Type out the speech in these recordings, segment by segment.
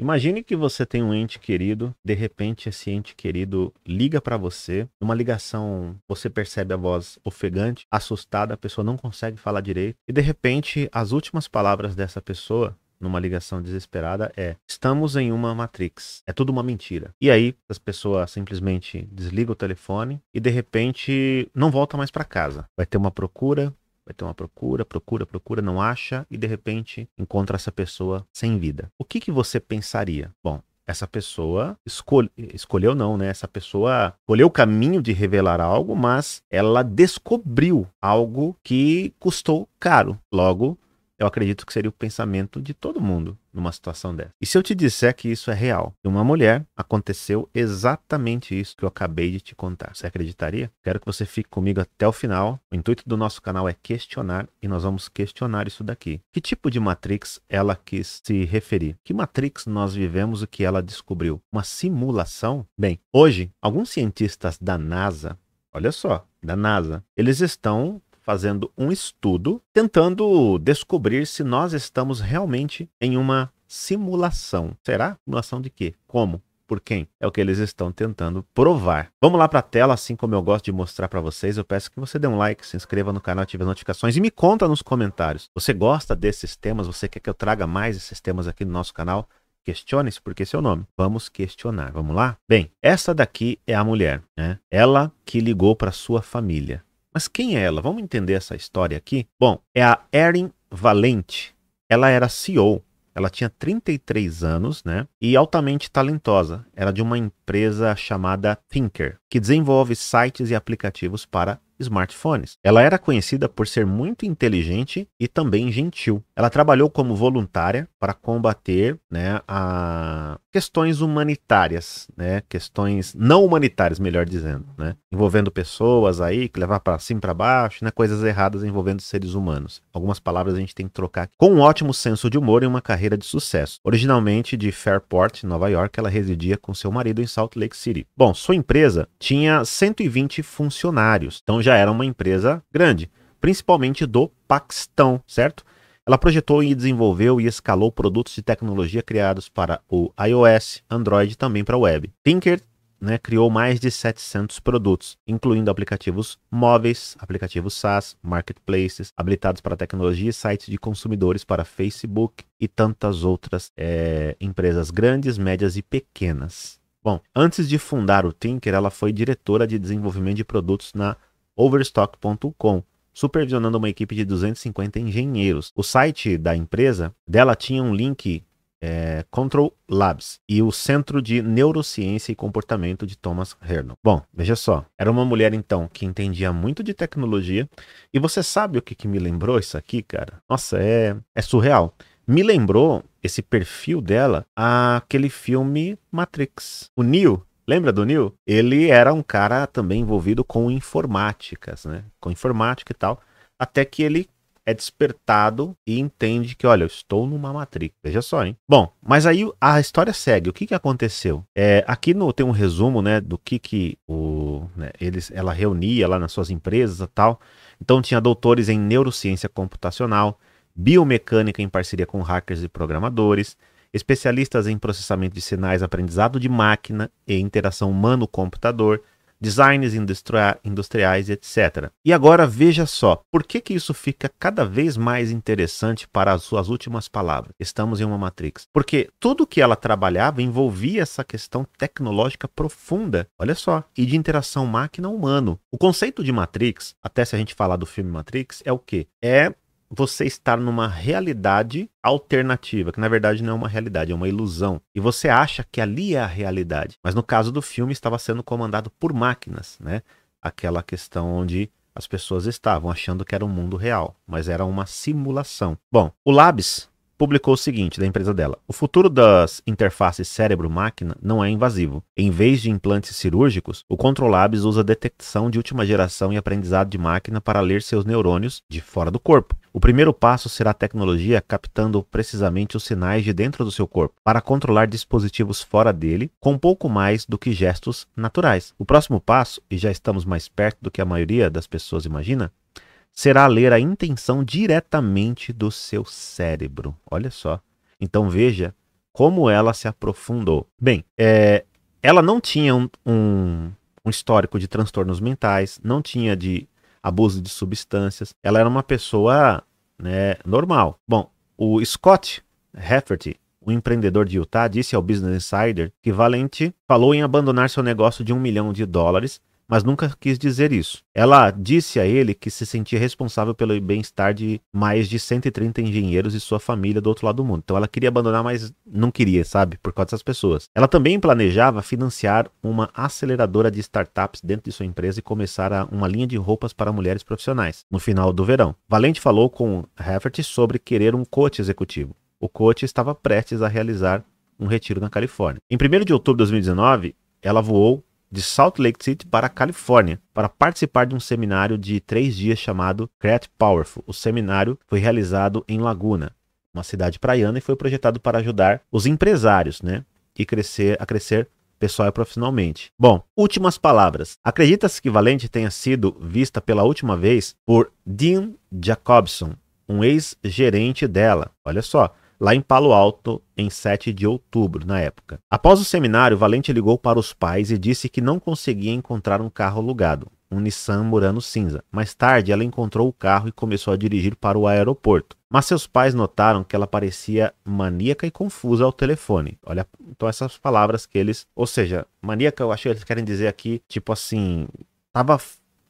Imagine que você tem um ente querido, de repente esse ente querido liga para você, numa ligação você percebe a voz ofegante, assustada, a pessoa não consegue falar direito, e de repente as últimas palavras dessa pessoa numa ligação desesperada é: estamos em uma Matrix. É tudo uma mentira. E aí as pessoas simplesmente desligam o telefone e de repente não volta mais para casa. Vai ter uma procura, vai ter uma procura, procura, procura, não acha e de repente encontra essa pessoa sem vida. O que, que você pensaria? Bom, essa pessoa escolhe, escolheu não, né? Essa pessoa escolheu o caminho de revelar algo, mas ela descobriu algo que custou caro. Logo, eu acredito que seria o pensamento de todo mundo numa situação dessa. E se eu te disser que isso é real, de uma mulher aconteceu exatamente isso que eu acabei de te contar, você acreditaria? Quero que você fique comigo até o final. O intuito do nosso canal é questionar e nós vamos questionar isso daqui. Que tipo de Matrix ela quis se referir? Que Matrix nós vivemos o que ela descobriu? Uma simulação? Bem, hoje, alguns cientistas da NASA, olha só, da NASA, eles estão fazendo um estudo, tentando descobrir se nós estamos realmente em uma simulação. Será? Simulação de quê? Como? por quem? É o que eles estão tentando provar. Vamos lá para a tela, assim como eu gosto de mostrar para vocês. Eu peço que você dê um like, se inscreva no canal, ative as notificações e me conta nos comentários. Você gosta desses temas? Você quer que eu traga mais esses temas aqui no nosso canal? Questione-se, porque esse é o nome. Vamos questionar. Vamos lá? Bem, essa daqui é a mulher, né? Ela que ligou para sua família mas quem é ela? Vamos entender essa história aqui? Bom, é a Erin Valente. Ela era CEO. Ela tinha 33 anos, né? E altamente talentosa. Era de uma empresa chamada Thinker, que desenvolve sites e aplicativos para smartphones. Ela era conhecida por ser muito inteligente e também gentil. Ela trabalhou como voluntária para combater né, a questões humanitárias, né, questões não humanitárias, melhor dizendo, né, envolvendo pessoas aí que levar para cima para baixo, né, coisas erradas envolvendo seres humanos. Algumas palavras a gente tem que trocar. Aqui. Com um ótimo senso de humor e uma carreira de sucesso. Originalmente de Fairport, Nova York, ela residia com seu marido em Salt Lake City. Bom, sua empresa tinha 120 funcionários, então já já era uma empresa grande, principalmente do Paquistão, certo? Ela projetou e desenvolveu e escalou produtos de tecnologia criados para o iOS, Android e também para a web. Tinker né, criou mais de 700 produtos, incluindo aplicativos móveis, aplicativos SaaS, marketplaces, habilitados para tecnologia e sites de consumidores para Facebook e tantas outras é, empresas grandes, médias e pequenas. Bom, antes de fundar o Tinker, ela foi diretora de desenvolvimento de produtos na overstock.com, supervisionando uma equipe de 250 engenheiros. O site da empresa dela tinha um link é, Control Labs e o Centro de Neurociência e Comportamento de Thomas Hernon. Bom, veja só, era uma mulher então que entendia muito de tecnologia e você sabe o que, que me lembrou isso aqui, cara? Nossa, é, é surreal. Me lembrou esse perfil dela aquele filme Matrix. O Neo, Lembra do Neil? Ele era um cara também envolvido com informáticas, né? Com informática e tal. Até que ele é despertado e entende que, olha, eu estou numa Matrix. Veja só, hein? Bom, mas aí a história segue. O que, que aconteceu? É, aqui no, tem um resumo, né, do que que o, né, eles, ela reunia lá nas suas empresas e tal. Então tinha doutores em neurociência computacional, biomecânica em parceria com hackers e programadores, especialistas em processamento de sinais, aprendizado de máquina e interação humano-computador, designs industriais, etc. E agora veja só, por que, que isso fica cada vez mais interessante para as suas últimas palavras? Estamos em uma Matrix. Porque tudo que ela trabalhava envolvia essa questão tecnológica profunda, olha só, e de interação máquina-humano. O conceito de Matrix, até se a gente falar do filme Matrix, é o quê? É você estar numa realidade alternativa, que na verdade não é uma realidade, é uma ilusão. E você acha que ali é a realidade. Mas no caso do filme, estava sendo comandado por máquinas, né? Aquela questão onde as pessoas estavam achando que era um mundo real, mas era uma simulação. Bom, o Labs publicou o seguinte da empresa dela: O futuro das interfaces cérebro-máquina não é invasivo. Em vez de implantes cirúrgicos, o Controlabs usa detecção de última geração e aprendizado de máquina para ler seus neurônios de fora do corpo. O primeiro passo será a tecnologia captando precisamente os sinais de dentro do seu corpo, para controlar dispositivos fora dele com pouco mais do que gestos naturais. O próximo passo, e já estamos mais perto do que a maioria das pessoas imagina, será ler a intenção diretamente do seu cérebro. Olha só. Então veja como ela se aprofundou. Bem, é, ela não tinha um, um, um histórico de transtornos mentais, não tinha de abuso de substâncias. Ela era uma pessoa né, normal. Bom, o Scott Hefferty, o empreendedor de Utah, disse ao Business Insider que Valente falou em abandonar seu negócio de um milhão de dólares mas nunca quis dizer isso. Ela disse a ele que se sentia responsável pelo bem-estar de mais de 130 engenheiros e sua família do outro lado do mundo. Então ela queria abandonar, mas não queria, sabe? Por causa dessas pessoas. Ela também planejava financiar uma aceleradora de startups dentro de sua empresa e começar uma linha de roupas para mulheres profissionais no final do verão. Valente falou com Heffert sobre querer um coach executivo. O coach estava prestes a realizar um retiro na Califórnia. Em 1 de outubro de 2019, ela voou de Salt Lake City para a Califórnia para participar de um seminário de três dias chamado Create Powerful. O seminário foi realizado em Laguna, uma cidade praiana, e foi projetado para ajudar os empresários né, e crescer, a crescer pessoal e profissionalmente. Bom, últimas palavras. Acredita-se que Valente tenha sido vista pela última vez por Dean Jacobson, um ex-gerente dela. Olha só, lá em Palo Alto, em 7 de outubro, na época. Após o seminário, Valente ligou para os pais e disse que não conseguia encontrar um carro alugado, um Nissan Murano cinza. Mais tarde, ela encontrou o carro e começou a dirigir para o aeroporto. Mas seus pais notaram que ela parecia maníaca e confusa ao telefone. Olha, então essas palavras que eles, ou seja, maníaca, eu acho que eles querem dizer aqui, tipo assim, tava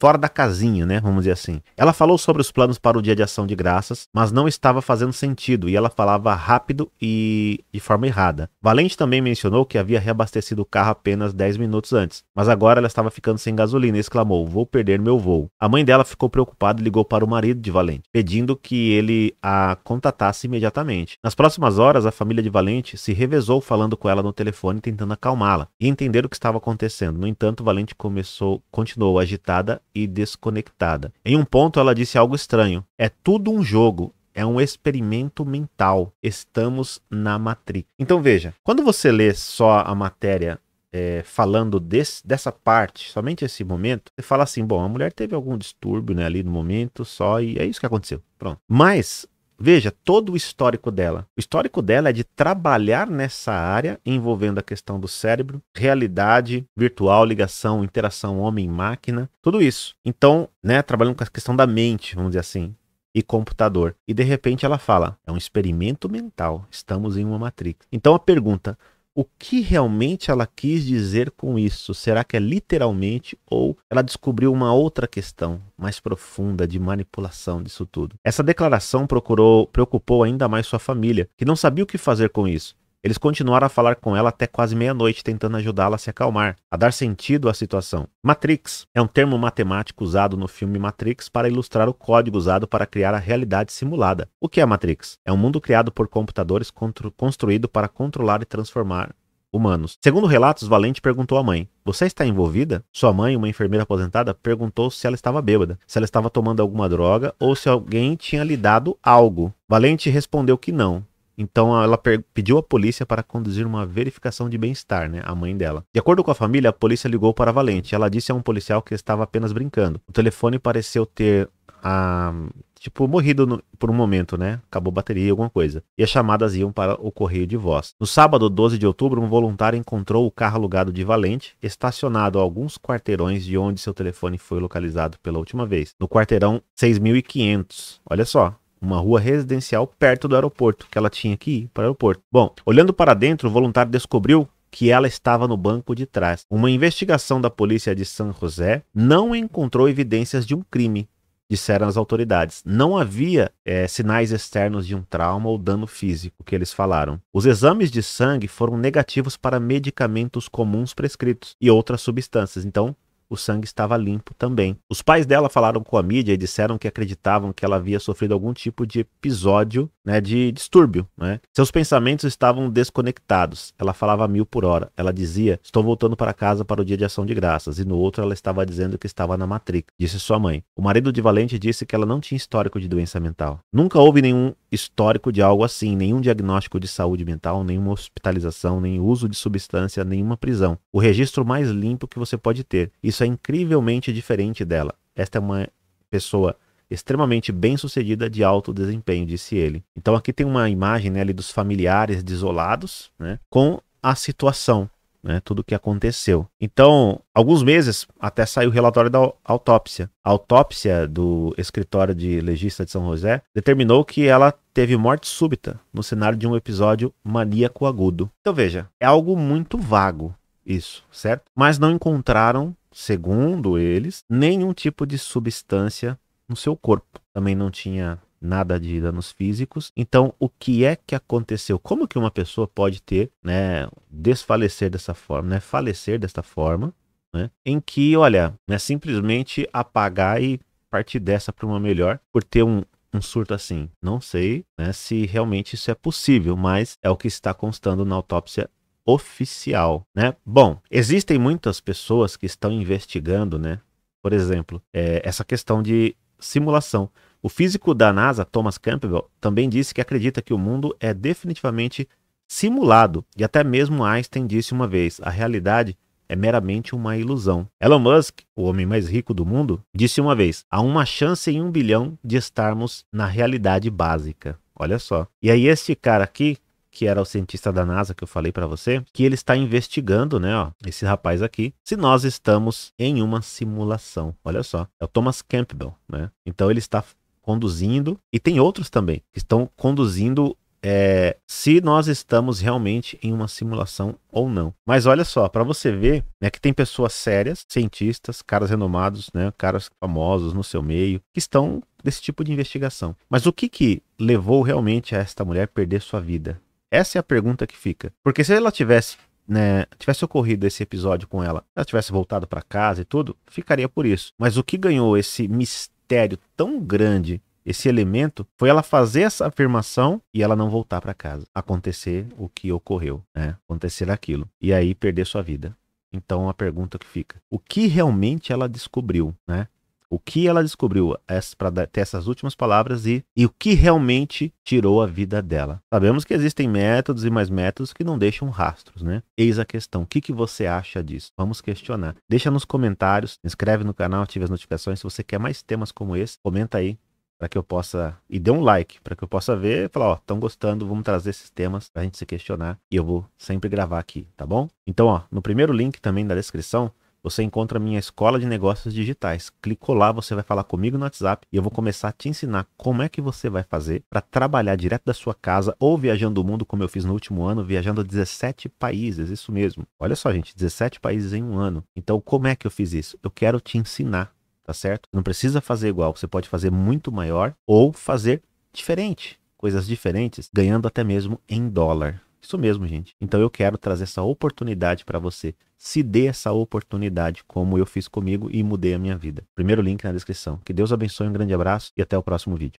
fora da casinha, né? Vamos dizer assim. Ela falou sobre os planos para o dia de ação de graças, mas não estava fazendo sentido e ela falava rápido e de forma errada. Valente também mencionou que havia reabastecido o carro apenas 10 minutos antes, mas agora ela estava ficando sem gasolina e exclamou: Vou perder meu voo. A mãe dela ficou preocupada e ligou para o marido de Valente, pedindo que ele a contatasse imediatamente. Nas próximas horas, a família de Valente se revezou falando com ela no telefone, tentando acalmá-la e entender o que estava acontecendo. No entanto, Valente começou, continuou agitada e desconectada. Em um ponto, ela disse algo estranho: é tudo um jogo. É um experimento mental. Estamos na matriz Então veja, quando você lê só a matéria é, falando desse, dessa parte, somente esse momento, você fala assim: bom, a mulher teve algum distúrbio né, ali no momento só e é isso que aconteceu. Pronto. Mas Veja todo o histórico dela. O histórico dela é de trabalhar nessa área envolvendo a questão do cérebro, realidade virtual, ligação, interação homem-máquina, tudo isso. Então, né, trabalhando com a questão da mente, vamos dizer assim, e computador. E de repente ela fala: é um experimento mental, estamos em uma matrix. Então a pergunta: o que realmente ela quis dizer com isso. Será que é literalmente ou ela descobriu uma outra questão mais profunda de manipulação disso tudo? Essa declaração procurou, preocupou ainda mais sua família, que não sabia o que fazer com isso. Eles continuaram a falar com ela até quase meia-noite, tentando ajudá-la a se acalmar, a dar sentido à situação. Matrix é um termo matemático usado no filme Matrix para ilustrar o código usado para criar a realidade simulada. O que é Matrix? É um mundo criado por computadores construído para controlar e transformar humanos. Segundo relatos, Valente perguntou à mãe: Você está envolvida? Sua mãe, uma enfermeira aposentada, perguntou se ela estava bêbada, se ela estava tomando alguma droga ou se alguém tinha lhe dado algo. Valente respondeu que não. Então ela pediu à polícia para conduzir uma verificação de bem-estar, né, a mãe dela. De acordo com a família, a polícia ligou para Valente. Ela disse a um policial que estava apenas brincando. O telefone pareceu ter a ah, tipo, morrido no, por um momento, né? Acabou a bateria, alguma coisa. E as chamadas iam para o correio de voz. No sábado, 12 de outubro, um voluntário encontrou o carro alugado de Valente, estacionado a alguns quarteirões de onde seu telefone foi localizado pela última vez. No quarteirão 6500. Olha só, uma rua residencial perto do aeroporto, que ela tinha que ir para o aeroporto. Bom, olhando para dentro, o voluntário descobriu que ela estava no banco de trás. Uma investigação da polícia de San José não encontrou evidências de um crime, disseram as autoridades. Não havia é, sinais externos de um trauma ou dano físico, que eles falaram. Os exames de sangue foram negativos para medicamentos comuns prescritos e outras substâncias. Então, o sangue estava limpo também. Os pais dela falaram com a mídia e disseram que acreditavam que ela havia sofrido algum tipo de episódio né, de distúrbio. Né? Seus pensamentos estavam desconectados. Ela falava mil por hora. Ela dizia: Estou voltando para casa para o dia de ação de graças. E no outro, ela estava dizendo que estava na matrícula, disse sua mãe. O marido de Valente disse que ela não tinha histórico de doença mental. Nunca houve nenhum histórico de algo assim, nenhum diagnóstico de saúde mental, nenhuma hospitalização, nem uso de substância, nenhuma prisão. O registro mais limpo que você pode ter. Isso isso é incrivelmente diferente dela. Esta é uma pessoa extremamente bem sucedida de alto desempenho, disse ele. Então aqui tem uma imagem né, ali dos familiares desolados né, com a situação, né, tudo o que aconteceu. Então, alguns meses até saiu o relatório da autópsia. A autópsia do escritório de legista de São José determinou que ela teve morte súbita no cenário de um episódio maníaco agudo. Então veja, é algo muito vago isso, certo? Mas não encontraram segundo eles, nenhum tipo de substância no seu corpo. Também não tinha nada de danos físicos. Então, o que é que aconteceu? Como que uma pessoa pode ter, né, desfalecer dessa forma, né, falecer dessa forma, né, em que, olha, né, simplesmente apagar e partir dessa para uma melhor por ter um, um surto assim. Não sei né, se realmente isso é possível, mas é o que está constando na autópsia oficial, né? Bom, existem muitas pessoas que estão investigando, né? Por exemplo, é, essa questão de simulação. O físico da NASA, Thomas Campbell, também disse que acredita que o mundo é definitivamente simulado. E até mesmo Einstein disse uma vez: a realidade é meramente uma ilusão. Elon Musk, o homem mais rico do mundo, disse uma vez: há uma chance em um bilhão de estarmos na realidade básica. Olha só. E aí, este cara aqui, que era o cientista da NASA que eu falei para você, que ele está investigando, né, ó, esse rapaz aqui, se nós estamos em uma simulação. Olha só, é o Thomas Campbell, né? Então ele está conduzindo e tem outros também que estão conduzindo é, se nós estamos realmente em uma simulação ou não. Mas olha só, para você ver né, que tem pessoas sérias, cientistas, caras renomados, né, caras famosos no seu meio, que estão desse tipo de investigação. Mas o que, que levou realmente a esta mulher perder sua vida? Essa é a pergunta que fica. Porque se ela tivesse, né, tivesse ocorrido esse episódio com ela, ela tivesse voltado para casa e tudo, ficaria por isso. Mas o que ganhou esse mistério tão grande esse elemento foi ela fazer essa afirmação e ela não voltar para casa. Acontecer o que ocorreu, né? Acontecer aquilo. E aí perder sua vida. Então a pergunta que fica: o que realmente ela descobriu, né? o que ela descobriu para ter essas últimas palavras e, e o que realmente tirou a vida dela. Sabemos que existem métodos e mais métodos que não deixam rastros, né? Eis a questão: o que, que você acha disso? Vamos questionar. Deixa nos comentários, inscreve no canal, ative as notificações. Se você quer mais temas como esse, comenta aí para que eu possa e dê um like para que eu possa ver e falar, ó, estão gostando, vamos trazer esses temas para a gente se questionar e eu vou sempre gravar aqui, tá bom? Então, ó, no primeiro link também da descrição você encontra a minha escola de negócios digitais. Clicou lá, você vai falar comigo no WhatsApp e eu vou começar a te ensinar como é que você vai fazer para trabalhar direto da sua casa ou viajando o mundo, como eu fiz no último ano, viajando a 17 países, isso mesmo. Olha só, gente, 17 países em um ano. Então, como é que eu fiz isso? Eu quero te ensinar, tá certo? Não precisa fazer igual, você pode fazer muito maior ou fazer diferente, coisas diferentes, ganhando até mesmo em dólar. Isso mesmo, gente. Então eu quero trazer essa oportunidade para você. Se dê essa oportunidade, como eu fiz comigo e mudei a minha vida. Primeiro link na descrição. Que Deus abençoe, um grande abraço e até o próximo vídeo.